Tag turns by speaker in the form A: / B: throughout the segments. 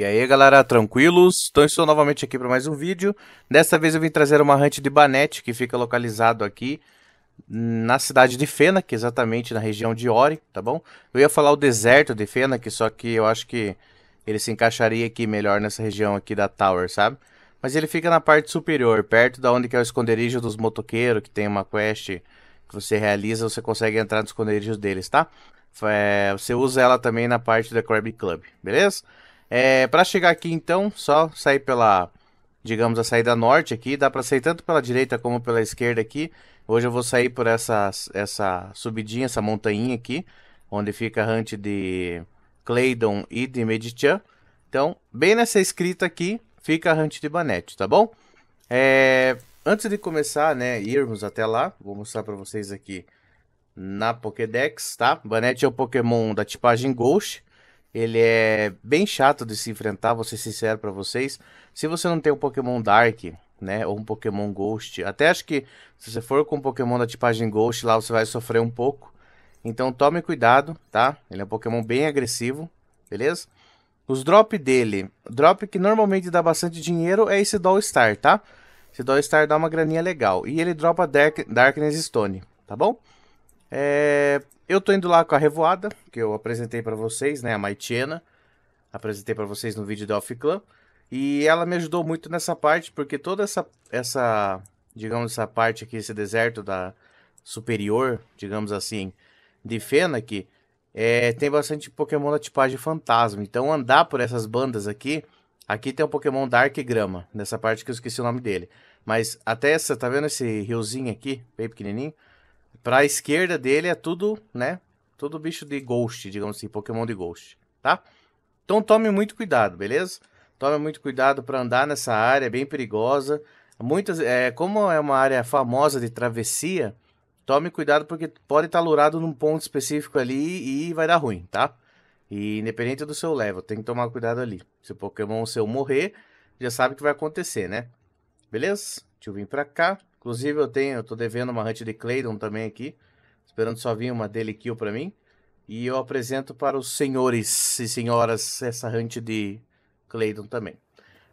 A: E aí galera, tranquilos? Então estou novamente aqui para mais um vídeo. Desta vez eu vim trazer uma hunt de Banete que fica localizado aqui na cidade de Fena, é exatamente na região de Ori, tá bom? Eu ia falar o deserto de Fena, que só que eu acho que ele se encaixaria aqui melhor nessa região aqui da Tower, sabe? Mas ele fica na parte superior, perto da onde que é o esconderijo dos motoqueiros, que tem uma quest que você realiza, você consegue entrar no esconderijo deles, tá? É, você usa ela também na parte da Crab Club, beleza? É, para chegar aqui então, só sair pela, digamos, a saída norte aqui, dá para sair tanto pela direita como pela esquerda aqui. Hoje eu vou sair por essa, essa subidinha, essa montanha aqui, onde fica a hunt de Claydon e de Medichan. Então, bem nessa escrita aqui, fica a hunt de Banete, tá bom? É, antes de começar, né, irmos até lá, vou mostrar para vocês aqui na Pokédex, tá? Banette é o Pokémon da tipagem Ghost, ele é bem chato de se enfrentar, vou ser sincero para vocês. Se você não tem um Pokémon Dark, né, ou um Pokémon Ghost, até acho que se você for com um Pokémon da tipagem Ghost lá, você vai sofrer um pouco. Então tome cuidado, tá? Ele é um Pokémon bem agressivo, beleza? Os drop dele, drop que normalmente dá bastante dinheiro é esse Doll Star, tá? Esse Doll Star dá uma graninha legal. E ele dropa Dark, Darkness Stone, tá bom? É, eu tô indo lá com a Revoada, que eu apresentei para vocês, né? A Maitiena. Apresentei para vocês no vídeo da Off Clan. E ela me ajudou muito nessa parte, porque toda essa, essa, digamos, essa parte aqui, esse deserto da superior, digamos assim, de Fena aqui, é, tem bastante Pokémon da tipagem fantasma. Então andar por essas bandas aqui, aqui tem um Pokémon Dark Grama, nessa parte que eu esqueci o nome dele. Mas até essa, tá vendo esse riozinho aqui, bem pequenininho? Pra esquerda dele é tudo, né? Tudo bicho de ghost, digamos assim, Pokémon de ghost, tá? Então tome muito cuidado, beleza? Tome muito cuidado para andar nessa área, é bem perigosa. Muitas, é, como é uma área famosa de travessia, tome cuidado porque pode estar tá lurado num ponto específico ali e vai dar ruim, tá? E independente do seu level, tem que tomar cuidado ali. Se o Pokémon seu morrer, já sabe o que vai acontecer, né? Beleza? Deixa eu vir pra cá. Inclusive eu tenho, eu tô devendo uma Hunt de Claydon também aqui, esperando só vir uma dele kill para mim. E eu apresento para os senhores e senhoras essa Hunt de Claydon também.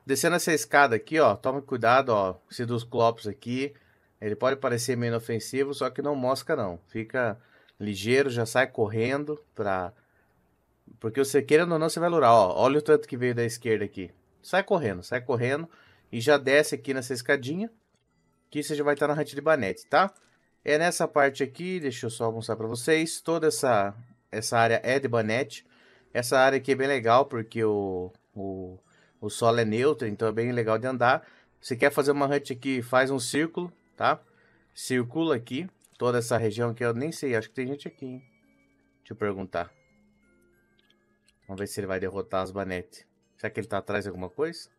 A: Descendo essa escada aqui, ó, tome cuidado, ó, se dos Clopes aqui, ele pode parecer meio inofensivo, só que não mosca não. Fica ligeiro, já sai correndo pra... Porque você querendo ou não, você vai lurar, ó, olha o tanto que veio da esquerda aqui. Sai correndo, sai correndo e já desce aqui nessa escadinha que você já vai estar na Hunt de Banete, tá? É nessa parte aqui, deixa eu só mostrar para vocês, toda essa, essa área é de Banete. Essa área aqui é bem legal porque o, o, o solo é neutro, então é bem legal de andar. Se quer fazer uma hunt aqui, faz um círculo, tá? Circula aqui, toda essa região que eu nem sei, acho que tem gente aqui, hein? Deixa eu perguntar. Vamos ver se ele vai derrotar as Banete. Será que ele tá atrás de alguma coisa?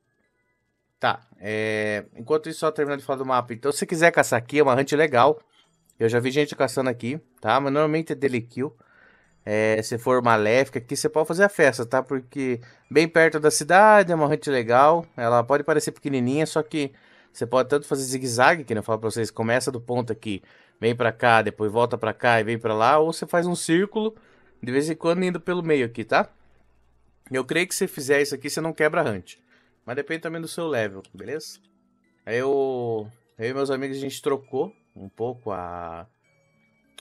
A: Tá. É... Enquanto isso, só terminando de falar do mapa. Então, se quiser caçar aqui, é uma hunt legal. Eu já vi gente caçando aqui, tá? Mas normalmente é dele kill. É, se for maléfica aqui, você pode fazer a festa, tá? Porque bem perto da cidade, é uma hunt legal. Ela pode parecer pequenininha, só que você pode tanto fazer zigue-zague, que eu falo pra vocês, começa do ponto aqui, vem pra cá, depois volta pra cá e vem pra lá. Ou você faz um círculo, de vez em quando indo pelo meio aqui, tá? Eu creio que se você fizer isso aqui, você não quebra a hunt. Mas depende também do seu level, beleza? Aí eu, eu e meus amigos, a gente trocou um pouco a...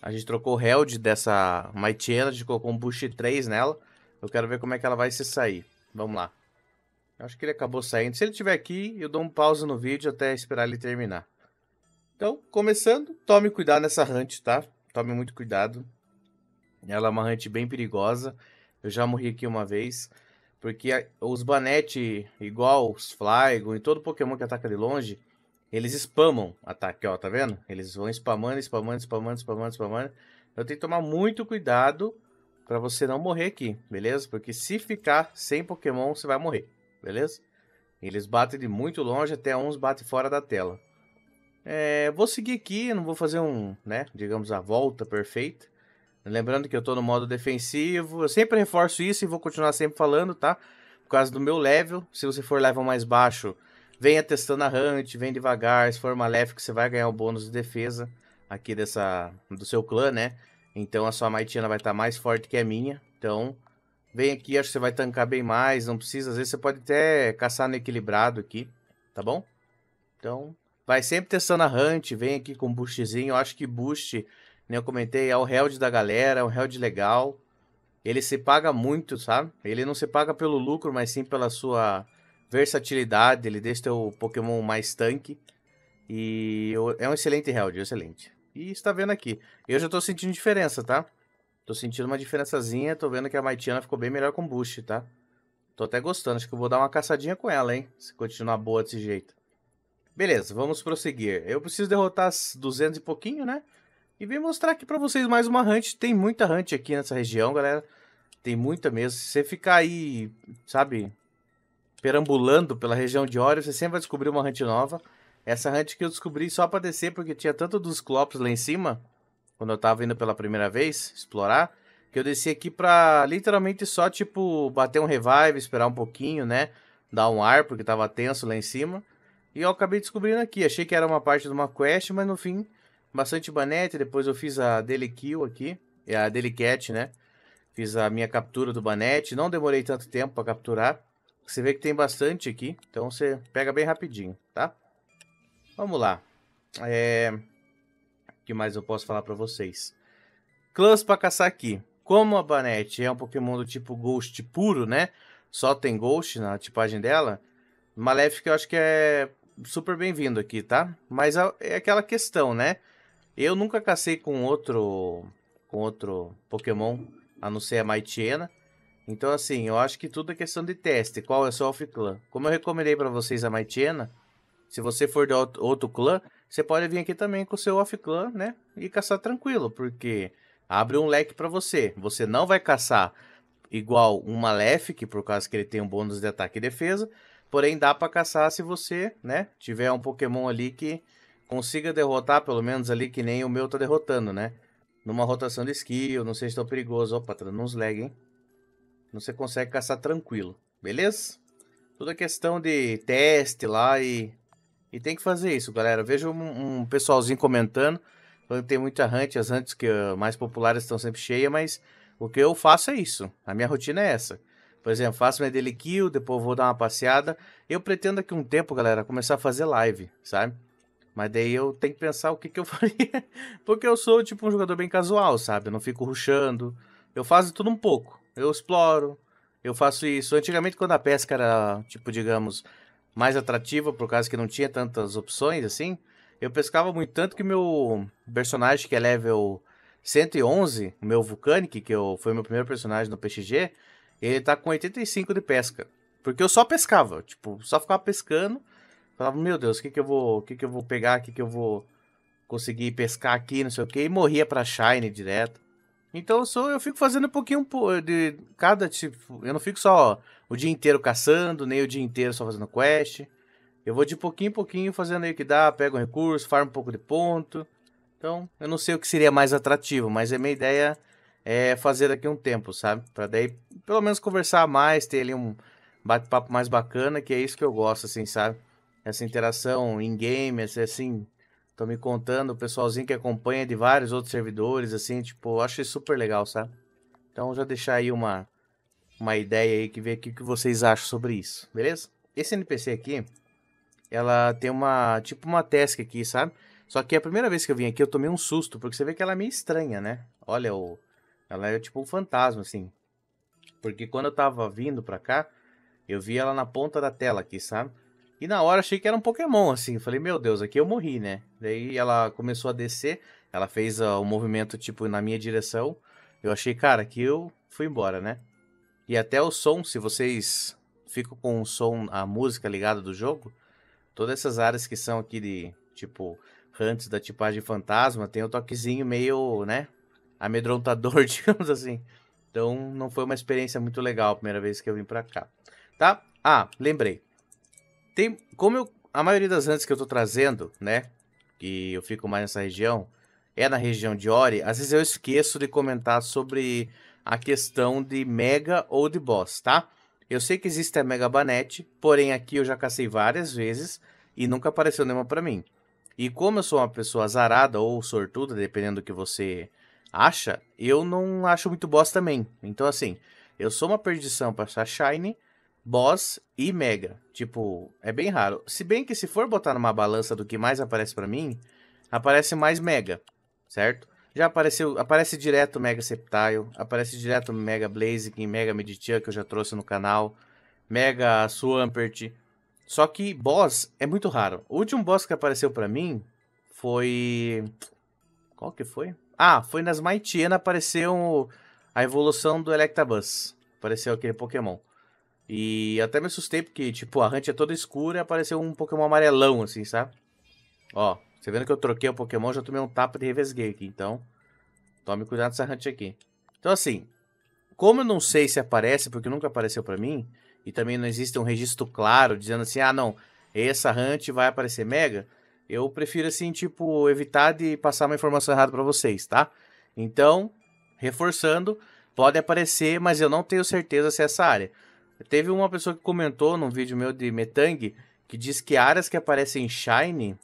A: A gente trocou o Held dessa Mighty Ela, colocou um Boost 3 nela. Eu quero ver como é que ela vai se sair. Vamos lá. Acho que ele acabou saindo. Se ele estiver aqui, eu dou um pause no vídeo até esperar ele terminar. Então, começando, tome cuidado nessa hunt, tá? Tome muito cuidado. Ela é uma hunt bem perigosa. Eu já morri aqui uma vez. Porque os Banete, igual os Flygon e todo Pokémon que ataca de longe, eles spamam ataque, ó, tá vendo? Eles vão spamando, spamando, spamando, spamando, spamando. Então tem que tomar muito cuidado para você não morrer aqui, beleza? Porque se ficar sem Pokémon, você vai morrer, beleza? Eles batem de muito longe, até uns batem fora da tela. É, vou seguir aqui, não vou fazer um, né, digamos, a volta perfeita. Lembrando que eu tô no modo defensivo. Eu sempre reforço isso e vou continuar sempre falando, tá? Por causa do meu level. Se você for level mais baixo, venha testando a hunt, vem devagar. Se for maléfico, você vai ganhar o bônus de defesa aqui dessa do seu clã, né? Então a sua Maitina vai estar tá mais forte que a minha. Então, vem aqui, acho que você vai tancar bem mais. Não precisa, às vezes você pode até caçar no equilibrado aqui, tá bom? Então, vai sempre testando a hunt, vem aqui com boostzinho. Eu acho que boost nem né, eu comentei, é o held da galera, é um held legal. Ele se paga muito, sabe? Ele não se paga pelo lucro, mas sim pela sua versatilidade. Ele deixa o Pokémon mais tanque. E é um excelente held, excelente. E está vendo aqui. Eu já estou sentindo diferença, tá? Tô sentindo uma diferençazinha, tô vendo que a Maitiana ficou bem melhor com Boost tá? Tô até gostando, acho que eu vou dar uma caçadinha com ela, hein? Se continuar boa desse jeito. Beleza, vamos prosseguir. Eu preciso derrotar as 200 e pouquinho, né? E vim mostrar aqui para vocês mais uma hunt. Tem muita hunt aqui nessa região, galera. Tem muita mesmo. Se você ficar aí, sabe, perambulando pela região de Oro, você sempre vai descobrir uma hunt nova. Essa hunt que eu descobri só para descer, porque tinha tanto dos clops lá em cima, quando eu tava indo pela primeira vez explorar, que eu desci aqui pra literalmente só, tipo, bater um revive, esperar um pouquinho, né? Dar um ar, porque tava tenso lá em cima. E eu acabei descobrindo aqui. Achei que era uma parte de uma quest, mas no fim bastante Banete, depois eu fiz a Daily Kill aqui, é a Daily Cat, né? Fiz a minha captura do Banete, não demorei tanto tempo para capturar. Você vê que tem bastante aqui, então você pega bem rapidinho, tá? Vamos lá. É... O que mais eu posso falar para vocês? Clãs para caçar aqui. Como a banete é um Pokémon do tipo Ghost puro, né? Só tem Ghost na tipagem dela. Maléfica eu acho que é super bem-vindo aqui, tá? Mas é, é aquela questão, né? Eu nunca cacei com outro com outro Pokémon, a não ser a Maitiena. Então, assim, eu acho que tudo é questão de teste. Qual é seu off clã? Como eu recomendei para vocês a Maitiena, se você for de outro clã, você pode vir aqui também com o seu off-clã, né? E caçar tranquilo, porque abre um leque para você. Você não vai caçar igual um Malefic, por causa que ele tem um bônus de ataque e defesa. Porém, dá para caçar se você, né, tiver um Pokémon ali que consiga derrotar, pelo menos ali, que nem o meu tá derrotando, né? Numa rotação de skill, não sei se tão perigoso. Opa, tá uns lag, hein? Você consegue caçar tranquilo, beleza? Tudo é questão de teste lá e... E tem que fazer isso, galera. vejo um, um, pessoalzinho comentando. Falando tem muita hunt, as hunts que uh, mais populares estão sempre cheias, mas o que eu faço é isso. A minha rotina é essa. Por exemplo, faço minha daily kill, depois vou dar uma passeada. Eu pretendo aqui um tempo, galera, começar a fazer live, sabe? Mas daí eu tenho que pensar o que, que eu faria. Porque eu sou, tipo, um jogador bem casual, sabe? Eu não fico ruxando. Eu faço tudo um pouco. Eu exploro. Eu faço isso. Antigamente, quando a pesca era, tipo, digamos, mais atrativa, por causa que não tinha tantas opções, assim, eu pescava muito. Tanto que meu personagem, que é level 111, o meu Vulcanic, que eu, foi meu primeiro personagem no PXG, ele tá com 85 de pesca. Porque eu só pescava, tipo, só ficava pescando. Falava, meu Deus, o que que eu vou, o que que eu vou pegar, o que que eu vou conseguir pescar aqui, não sei o que, e morria pra Shine direto. Então eu, sou, eu fico fazendo um pouquinho de cada tipo. Eu não fico só o dia inteiro caçando, nem o dia inteiro só fazendo quest. Eu vou de pouquinho em pouquinho fazendo aí o que dá, pego um recurso, farmo um pouco de ponto. Então, eu não sei o que seria mais atrativo, mas a minha ideia é fazer daqui um tempo, sabe? Pra daí pelo menos conversar mais, ter ali um bate-papo mais bacana, que é isso que eu gosto, assim, sabe? essa interação em games, assim, estão me contando, o pessoalzinho que acompanha de vários outros servidores, assim, tipo, achei super legal, sabe? Então já deixar aí uma, uma ideia aí que ver o que vocês acham sobre isso, beleza? Esse NPC aqui, ela tem uma, tipo uma task aqui, sabe? Só que a primeira vez que eu vim aqui eu tomei um susto, porque você vê que ela é meio estranha, né? Olha, o, ela é tipo um fantasma, assim. Porque quando eu tava vindo pra cá, eu vi ela na ponta da tela aqui, sabe? E na hora achei que era um Pokémon, assim. Falei, meu Deus, aqui eu morri, né? Daí ela começou a descer, ela fez ah, o uh, um movimento, tipo, na minha direção. Eu achei, cara, que eu fui embora, né? E até o som, se vocês ficam com o som, a música ligada do jogo, todas essas áreas que são aqui de, tipo, antes da tipagem fantasma, tem o um toquezinho meio, né? Amedrontador, digamos assim. Então, não foi uma experiência muito legal a primeira vez que eu vim pra cá, tá? Ah, lembrei. Tem, como eu, a maioria das antes que eu tô trazendo, né? Que eu fico mais nessa região, é na região de Ori. Às vezes eu esqueço de comentar sobre a questão de Mega ou de Boss, tá? Eu sei que existe a Mega Banete, porém aqui eu já cacei várias vezes e nunca apareceu nenhuma para mim. E como eu sou uma pessoa azarada ou sortuda, dependendo do que você acha, eu não acho muito boss também. Então, assim, eu sou uma perdição para achar Shine, boss e mega. Tipo, é bem raro. Se bem que se for botar numa balança do que mais aparece para mim, aparece mais mega, certo? Já apareceu, aparece direto Mega Sceptile, aparece direto Mega Blaziken, Mega Meditia, que eu já trouxe no canal, Mega Swampert. Só que boss é muito raro. O último boss que apareceu para mim foi... Qual que foi? Ah, foi nas Maitiana apareceu a evolução do Electabuzz. Apareceu aquele Pokémon. E até me assustei porque, tipo, a hunt é toda escura e apareceu um Pokémon amarelão, assim, sabe? Ó, você vendo que eu troquei o Pokémon, já tomei um tapa de revesguei aqui, então... Tome cuidado com essa hunt aqui. Então, assim, como eu não sei se aparece, porque nunca apareceu para mim, e também não existe um registro claro dizendo assim, ah, não, essa hunt vai aparecer mega, eu prefiro, assim, tipo, evitar de passar uma informação errada para vocês, tá? Então, reforçando, pode aparecer, mas eu não tenho certeza se é essa área. Teve uma pessoa que comentou num vídeo meu de Metang que diz que áreas que aparecem Shine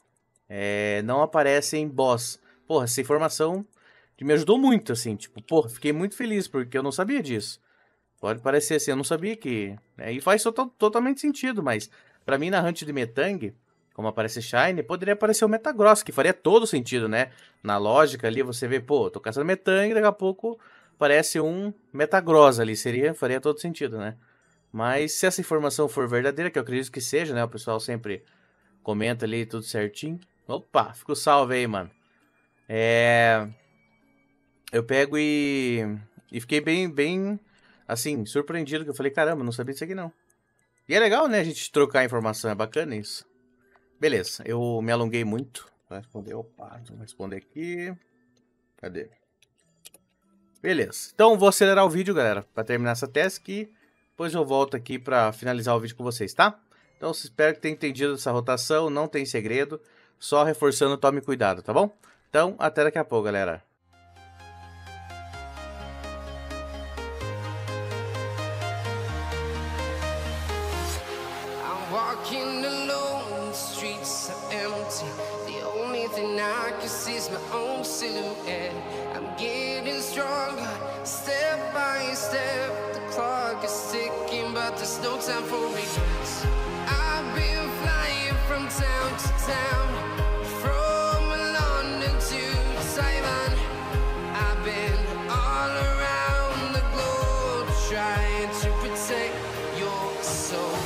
A: é, não aparecem boss. Porra, essa informação me ajudou muito, assim, tipo, porra, fiquei muito feliz porque eu não sabia disso. Pode parecer assim, eu não sabia que. Né, e faz totalmente sentido, mas para mim na Hunt de Metang, como aparece Shine, poderia aparecer o Metagross, que faria todo sentido, né? Na lógica ali você vê, pô, tô caçando Metang, daqui a pouco parece um Metagross ali, seria, faria todo sentido, né? Mas se essa informação for verdadeira, que eu acredito que seja, né? O pessoal sempre comenta ali tudo certinho. Opa, ficou salve aí, mano. É... Eu pego e... E fiquei bem, bem, assim, surpreendido. Que eu falei, caramba, não sabia disso aqui não. E é legal, né, a gente trocar informação. É bacana isso. Beleza, eu me alonguei muito. Vai responder, opa, vou responder aqui. Cadê? Beleza. Então, vou acelerar o vídeo, galera, para terminar essa task e... Depois eu volto aqui para finalizar o vídeo com vocês, tá? Então espero que tenha entendido essa rotação, não tem segredo. Só reforçando, tome cuidado, tá bom? Então, até daqui a pouco, galera. step by step. no time for regrets. I've been flying from town to town, from London to Taiwan. I've been all around the globe trying to protect your soul.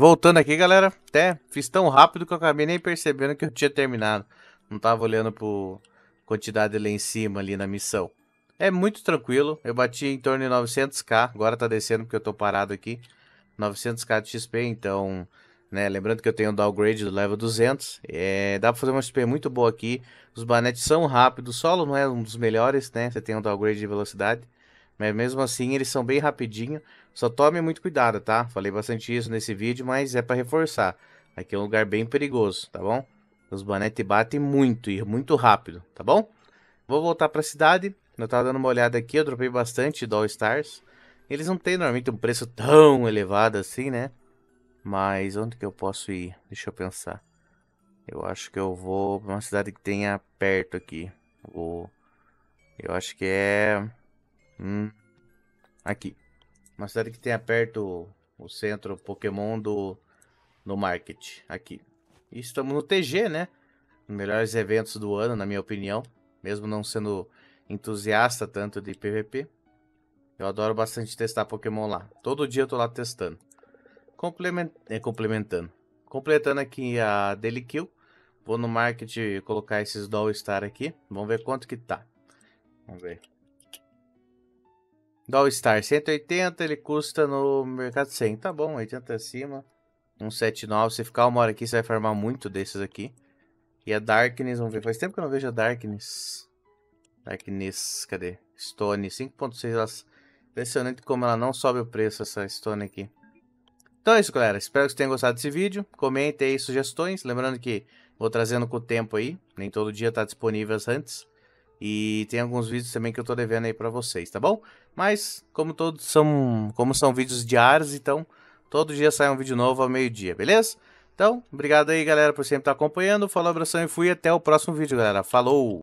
A: Voltando aqui, galera. Até fiz tão rápido que eu acabei nem percebendo que eu tinha terminado. Não tava olhando por quantidade lá em cima, ali na missão. É muito tranquilo. Eu bati em torno de 900k. Agora tá descendo porque eu tô parado aqui. 900k de XP, então... Né? Lembrando que eu tenho um downgrade do level 200. É, dá pra fazer uma XP muito boa aqui. Os banetes são rápidos. O solo não é um dos melhores, né? Você tem um downgrade de velocidade. Mas mesmo assim, eles são bem rapidinho. Só tome muito cuidado, tá? Falei bastante isso nesse vídeo, mas é para reforçar. Aqui é um lugar bem perigoso, tá bom? Os Banete batem muito e muito rápido, tá bom? Vou voltar para a cidade. Eu tava dando uma olhada aqui, eu dropei bastante Doll Stars. Eles não têm normalmente um preço tão elevado assim, né? Mas onde que eu posso ir? Deixa eu pensar. Eu acho que eu vou pra uma cidade que tenha perto aqui. Vou... Eu acho que é... Hum. Aqui. Uma cidade que tem perto o centro Pokémon do no market aqui. E estamos no TG, né? Melhores eventos do ano, na minha opinião. Mesmo não sendo entusiasta tanto de PVP. Eu adoro bastante testar Pokémon lá. Todo dia eu tô lá testando. Complement... É, complementando. Completando aqui a Daily Kill. Vou no market colocar esses Doll Star aqui. Vamos ver quanto que tá. Vamos ver. Doll Star 180, ele custa no mercado 100. Tá bom, 80 acima. 179, se ficar uma hora aqui, você vai farmar muito desses aqui. E a Darkness, vamos ver. Faz tempo que eu não vejo a Darkness. Darkness, cadê? Stone, 5.6. Impressionante como ela não sobe o preço, essa Stone aqui. Então é isso, galera. Espero que vocês tenham gostado desse vídeo. Comentem aí sugestões. Lembrando que vou trazendo com o tempo aí. Nem todo dia tá disponível as antes. E tem alguns vídeos também que eu tô devendo aí pra vocês, tá bom? Mas, como todos são, como são vídeos diários, então todo dia sai um vídeo novo ao meio-dia, beleza? Então, obrigado aí, galera, por sempre estar acompanhando. Falou, abração e fui. Até o próximo vídeo, galera. Falou!